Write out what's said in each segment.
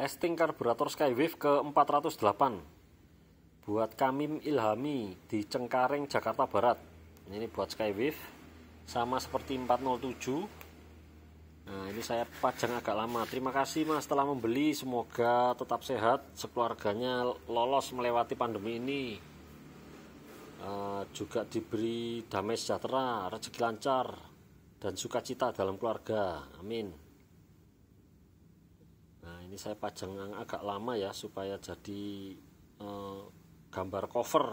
Testing karburator Skywave ke 408 buat Kamim Ilhami di Cengkareng, Jakarta Barat. Ini buat Skywave sama seperti 407. Nah, ini saya pajang agak lama. Terima kasih Mas telah membeli. Semoga tetap sehat, sekeluarganya lolos melewati pandemi ini. Uh, juga diberi damai sejahtera, rezeki lancar, dan sukacita dalam keluarga. Amin ini saya pajang yang agak lama ya supaya jadi eh, gambar cover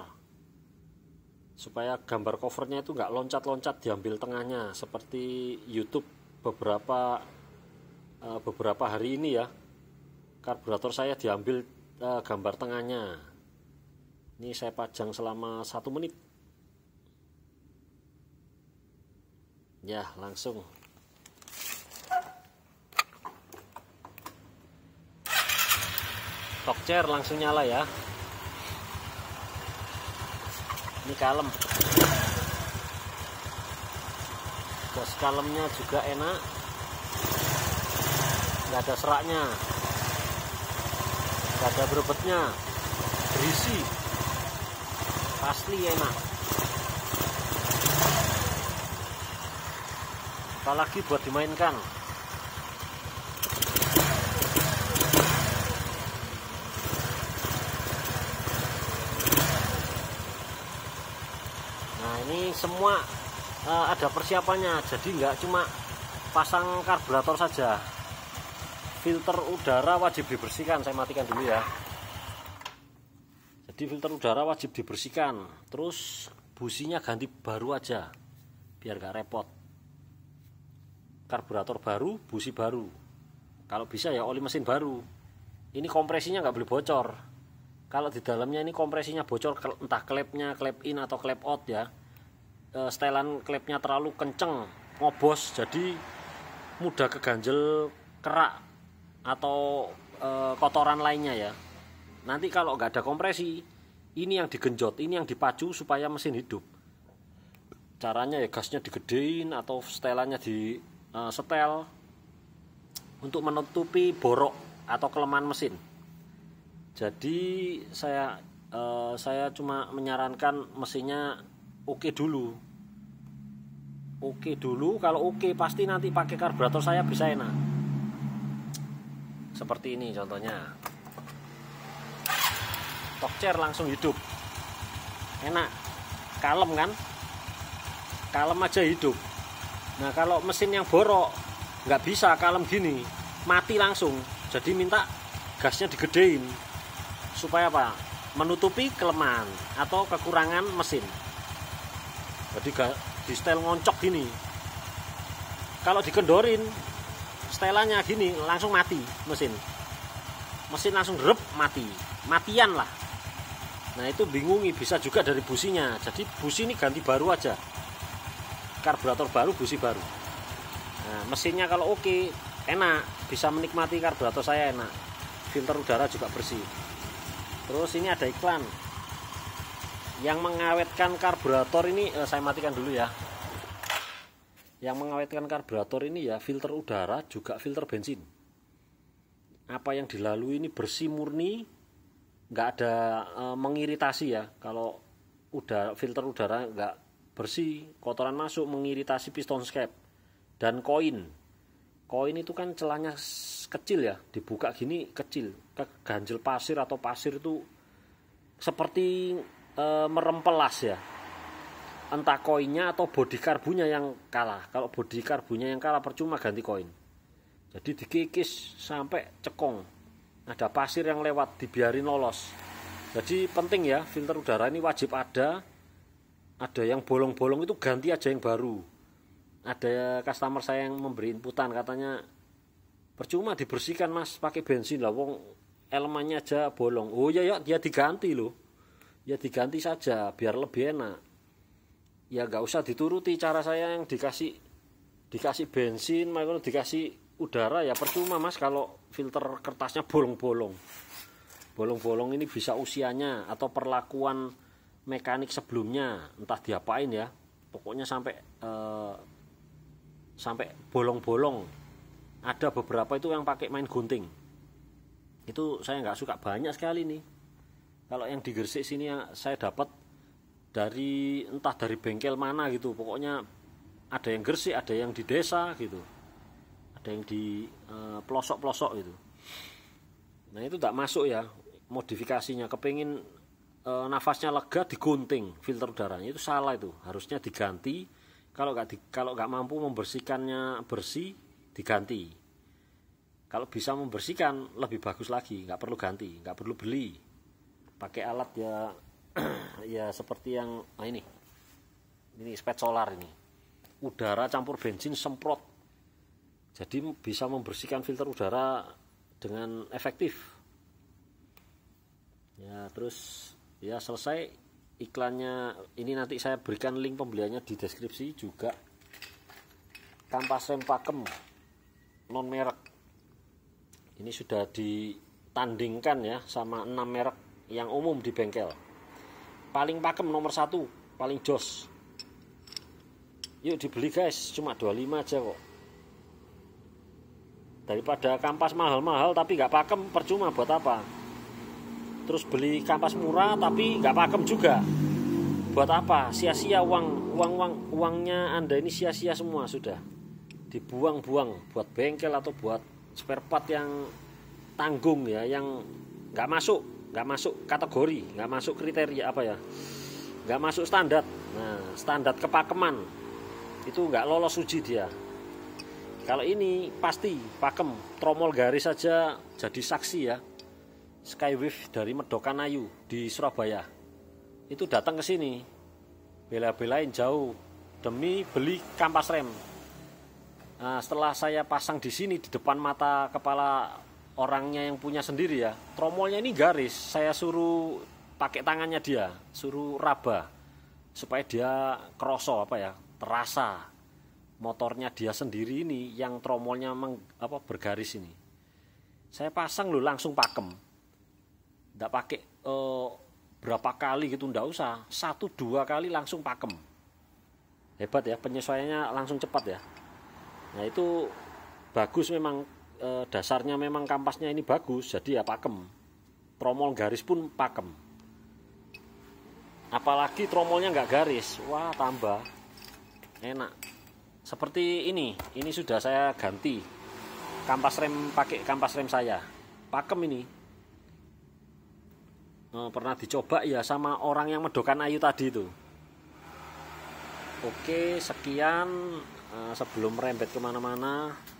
supaya gambar covernya itu nggak loncat-loncat diambil tengahnya seperti YouTube beberapa eh, beberapa hari ini ya karburator saya diambil eh, gambar tengahnya ini saya pajang selama satu menit ya langsung talk chair langsung nyala ya ini kalem bos kalemnya juga enak nggak ada seraknya nggak ada berbetnya berisi asli enak apalagi buat dimainkan ini semua e, ada persiapannya jadi nggak cuma pasang karburator saja filter udara wajib dibersihkan saya matikan dulu ya jadi filter udara wajib dibersihkan terus businya ganti baru aja biar nggak repot karburator baru busi baru kalau bisa ya oli mesin baru ini kompresinya nggak boleh bocor kalau di dalamnya ini kompresinya bocor entah klepnya klep in atau klep out ya uh, setelan klepnya terlalu kenceng ngobos jadi mudah keganjel kerak atau e, kotoran lainnya ya nanti kalau nggak ada kompresi ini yang digenjot ini yang dipacu supaya mesin hidup caranya ya gasnya digedein atau setelannya di e, setel untuk menutupi borok atau kelemahan mesin jadi saya e, saya cuma menyarankan mesinnya oke okay dulu oke okay dulu kalau oke okay, pasti nanti pakai karburator saya bisa enak seperti ini contohnya tokcer langsung hidup enak kalem kan kalem aja hidup nah kalau mesin yang borok nggak bisa kalem gini mati langsung jadi minta gasnya digedein supaya apa menutupi kelemahan atau kekurangan mesin jadi gak di setel ngoncok gini kalau dikendorin setelannya gini langsung mati mesin mesin langsung rep mati matian lah nah itu bingungi bisa juga dari businya jadi busi ini ganti baru aja karburator baru busi baru nah, mesinnya kalau oke enak bisa menikmati karburator saya enak filter udara juga bersih terus ini ada iklan yang mengawetkan karburator ini eh, saya matikan dulu ya yang mengawetkan karburator ini ya filter udara juga filter bensin apa yang dilalui ini bersih murni nggak ada eh, mengiritasi ya kalau udara filter udara nggak bersih kotoran masuk mengiritasi piston scape dan koin koin itu kan celahnya kecil ya dibuka gini kecil ke ganjel pasir atau pasir itu seperti e, merempelas ya entah koinnya atau body karbunya yang kalah kalau body karbunya yang kalah percuma ganti koin jadi dikikis sampai cekong ada pasir yang lewat dibiarin lolos jadi penting ya filter udara ini wajib ada ada yang bolong-bolong itu ganti aja yang baru ada customer saya yang memberi inputan katanya percuma dibersihkan mas pakai bensin lah wong elemennya aja bolong oh ya ya dia diganti loh ya diganti saja biar lebih enak ya nggak usah dituruti cara saya yang dikasih dikasih bensin maupun dikasih udara ya percuma mas kalau filter kertasnya bolong-bolong bolong-bolong ini bisa usianya atau perlakuan mekanik sebelumnya entah diapain ya pokoknya sampai eh, sampai bolong-bolong ada beberapa itu yang pakai main gunting itu saya nggak suka banyak sekali nih kalau yang di Gresik sini ya, saya dapat dari entah dari bengkel mana gitu pokoknya ada yang Gresik ada yang di desa gitu ada yang di eh, pelosok pelosok gitu nah itu tak masuk ya modifikasinya kepingin uh, nafasnya lega digunting filter udaranya itu salah itu harusnya diganti kalau nggak di, kalau nggak mampu membersihkannya bersih diganti kalau bisa membersihkan lebih bagus lagi nggak perlu ganti nggak perlu beli pakai alat ya ya seperti yang nah ini ini spet solar ini udara campur bensin semprot jadi bisa membersihkan filter udara dengan efektif ya terus ya selesai iklannya ini nanti saya berikan link pembeliannya di deskripsi juga kampas rem pakem non merek ini sudah ditandingkan ya sama 6 merek yang umum di bengkel paling pakem nomor satu paling jos yuk dibeli guys cuma 25 aja kok daripada kampas mahal-mahal tapi nggak pakem percuma buat apa terus beli kampas murah tapi nggak pakem juga buat apa sia-sia uang uang uang uangnya anda ini sia-sia semua sudah dibuang-buang buat bengkel atau buat spare part yang tanggung ya yang nggak masuk nggak masuk kategori nggak masuk kriteria apa ya nggak masuk standar nah standar kepakeman itu nggak lolos uji dia kalau ini pasti pakem tromol garis saja jadi saksi ya Skywave dari Medokan Ayu di Surabaya itu datang ke sini bela-belain jauh demi beli kampas rem nah, setelah saya pasang di sini di depan mata kepala orangnya yang punya sendiri ya tromolnya ini garis saya suruh pakai tangannya dia suruh raba supaya dia kroso apa ya terasa motornya dia sendiri ini yang tromolnya meng, apa bergaris ini saya pasang lu langsung pakem ndak pakai eh, berapa kali gitu ndak usah satu dua kali langsung pakem hebat ya penyesuaiannya langsung cepat ya nah itu bagus memang e, dasarnya memang kampasnya ini bagus jadi ya pakem tromol garis pun pakem apalagi tromolnya nggak garis wah tambah enak seperti ini ini sudah saya ganti kampas rem pakai kampas rem saya pakem ini E, pernah dicoba ya sama orang yang medokan ayu tadi itu Oke, sekian. Eh, sebelum merembet kemana-mana,